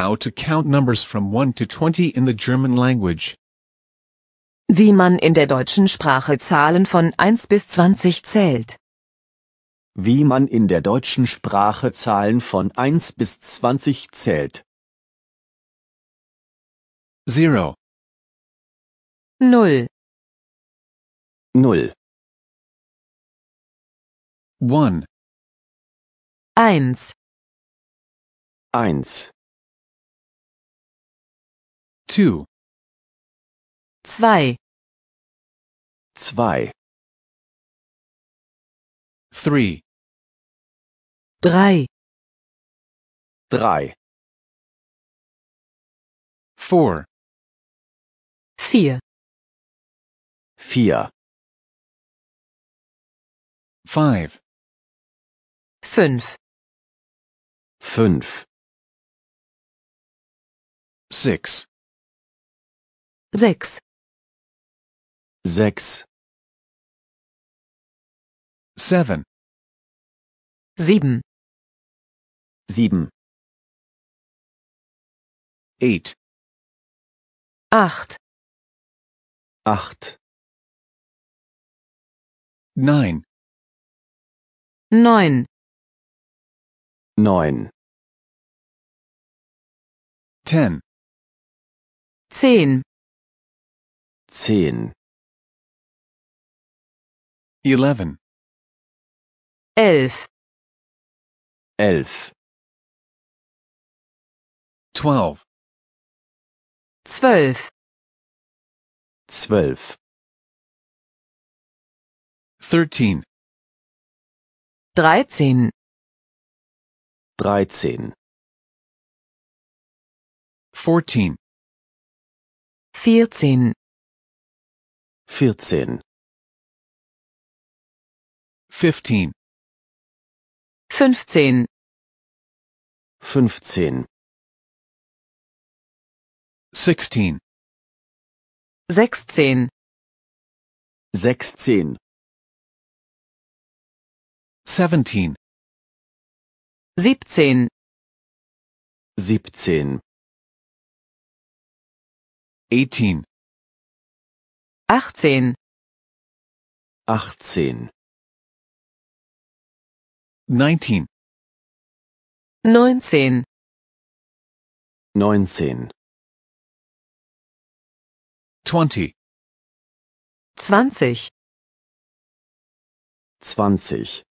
How to count numbers from 1 to 20 in the German language. Wie man in der deutschen Sprache Zahlen von 1 bis 20 zählt. Wie man in der deutschen Sprache Zahlen von 1 bis 20 zählt. 0 0 0 1 1 1 Two. Two. Two. Three. Three. Three. Four. Four. Four. Five. Five. Five. Six. sechs sechs seven sieben sieben eight acht acht nine neun neun ten zehn zehn. Eleven. Elf. Elf. Twelve. Zwölf. Zwölf. Thirteen. Dreizehn. Dreizehn. Fourteen. Vierzehn vierzehn fifteen fünfzehn fünfzehn sixteen sechzehn sechzehn seventeen siebzehn siebzehn eighteen achtzehn, achtzehn, nineteen, neunzehn, neunzehn, twenty, zwanzig, zwanzig,